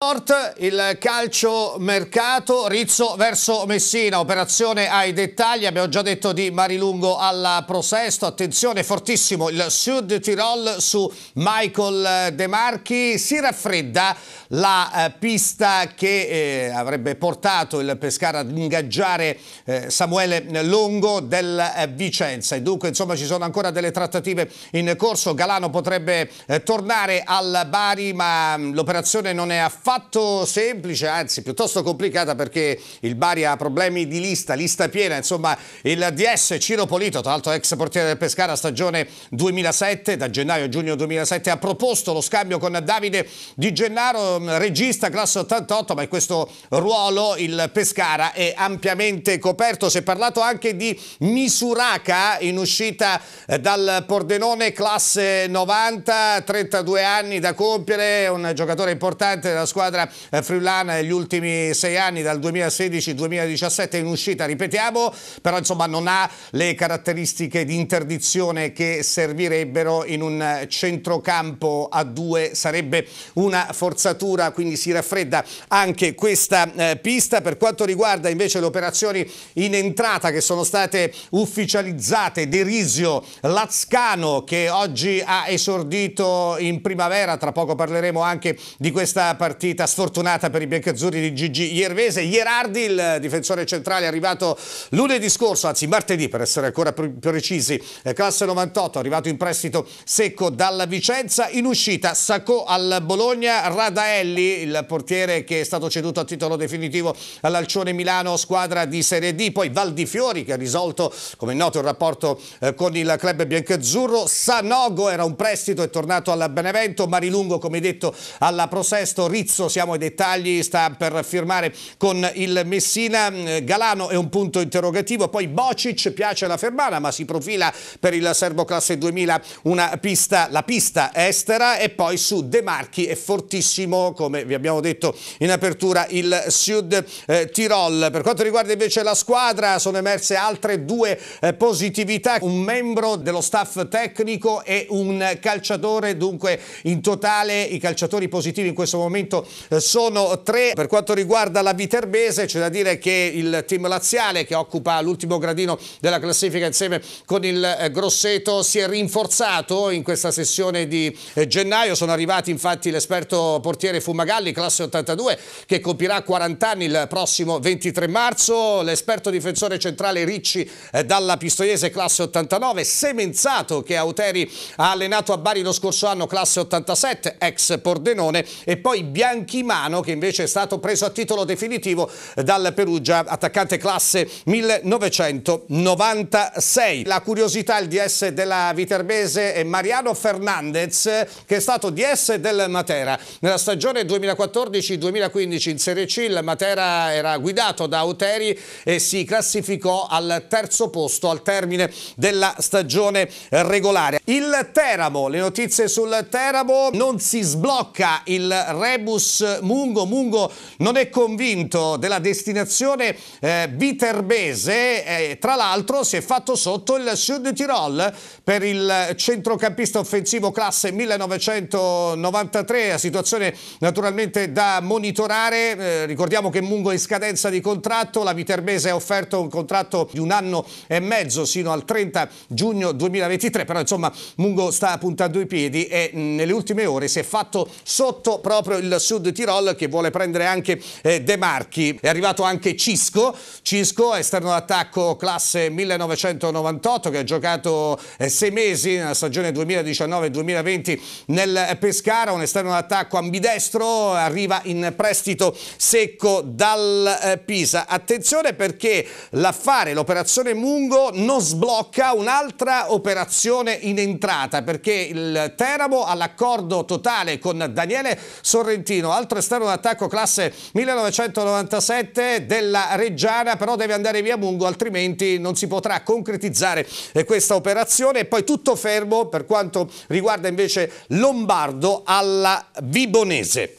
Sport, il calcio mercato, Rizzo verso Messina, operazione ai dettagli, abbiamo già detto di Marilungo alla Prosesto, attenzione fortissimo il Sud Tirol su Michael De Marchi, si raffredda la eh, pista che eh, avrebbe portato il Pescara ad ingaggiare eh, Samuele Longo del eh, Vicenza e dunque insomma ci sono ancora delle trattative in corso, Galano potrebbe eh, tornare al Bari ma mm, l'operazione non è affatto affatto semplice, anzi piuttosto complicata perché il Bari ha problemi di lista, lista piena, insomma il DS Ciro Polito, tra l'altro ex portiere del Pescara stagione 2007, da gennaio a giugno 2007 ha proposto lo scambio con Davide Di Gennaro, mm, regista classe 88, ma in questo ruolo il Pescara è ampiamente coperto, si è parlato anche di Misuraca in uscita eh, dal Pordenone classe 90, 32 anni da compiere, un giocatore importante della squadra squadra eh, friulana negli ultimi sei anni, dal 2016-2017 in uscita, ripetiamo, però insomma non ha le caratteristiche di interdizione che servirebbero in un centrocampo a due, sarebbe una forzatura, quindi si raffredda anche questa eh, pista. Per quanto riguarda invece le operazioni in entrata che sono state ufficializzate, Derisio Lazcano che oggi ha esordito in primavera, tra poco parleremo anche di questa partita partita sfortunata per i biancazzurri di Gigi Iervese. Ierardi, il difensore centrale, è arrivato lunedì scorso, anzi martedì per essere ancora più precisi, eh, classe 98, arrivato in prestito secco dalla Vicenza, in uscita Sacco al Bologna, Radaelli, il portiere che è stato ceduto a titolo definitivo all'Alcione Milano, squadra di Serie D, poi Valdifiori che ha risolto, come è noto, il rapporto eh, con il club biancazzurro, Sanogo era un prestito, è tornato alla Benevento, Marilungo come detto alla Prosesto, Rizzo Grasso, siamo ai dettagli, sta per firmare con il Messina, eh, Galano è un punto interrogativo, poi Bocic piace la Fermana ma si profila per il Serbo Classe 2000 una pista, la pista estera e poi su De Marchi è fortissimo come vi abbiamo detto in apertura il Sud eh, Tirol. Per quanto riguarda invece la squadra sono emerse altre due eh, positività, un membro dello staff tecnico e un calciatore, dunque in totale i calciatori positivi in questo momento eh, sono tre. Per quanto riguarda la Viterbese c'è da dire che il team laziale che occupa l'ultimo gradino della classifica insieme con il eh, Grosseto si è rinforzato in questa sessione di eh, gennaio. Sono arrivati infatti l'esperto portiere Fumagalli, classe 82, che compirà 40 anni il prossimo 23 marzo, l'esperto difensore centrale Ricci dalla Pistoiese, classe 89, Semenzato che Auteri ha allenato a Bari lo scorso anno, classe 87, ex Pordenone, e poi Bianchi Franchimano che invece è stato preso a titolo definitivo dal Perugia, attaccante classe 1996. La curiosità, il DS della Viterbese è Mariano Fernandez che è stato DS del Matera. Nella stagione 2014-2015 in Serie C il Matera era guidato da Oteri e si classificò al terzo posto al termine della stagione regolare. Il Teramo, le notizie sul Teramo, non si sblocca il rebus Marcus Mungo. Mungo non è convinto della destinazione eh, viterbese, eh, tra l'altro si è fatto sotto il Sud Tirol per il centrocampista offensivo classe 1993, la situazione naturalmente da monitorare, eh, ricordiamo che Mungo è in scadenza di contratto, la viterbese ha offerto un contratto di un anno e mezzo sino al 30 giugno 2023, però insomma Mungo sta puntando i piedi e mh, mm, nelle ultime ore si è fatto sotto proprio il Sud Sud Tirol che vuole prendere anche eh, De Marchi. È arrivato anche Cisco, Cisco esterno d'attacco classe 1998 che ha giocato eh, sei mesi nella stagione 2019-2020 nel eh, Pescara, un esterno d'attacco ambidestro, arriva in prestito secco dal eh, Pisa. Attenzione perché l'affare, l'operazione Mungo non sblocca un'altra operazione in entrata perché il Teramo ha l'accordo totale con Daniele Sorrentino Martino, altro esterno d'attacco classe 1997 della Reggiana, però deve andare via Mungo, altrimenti non si potrà concretizzare eh, questa operazione. E poi tutto fermo per quanto riguarda invece Lombardo alla Vibonese.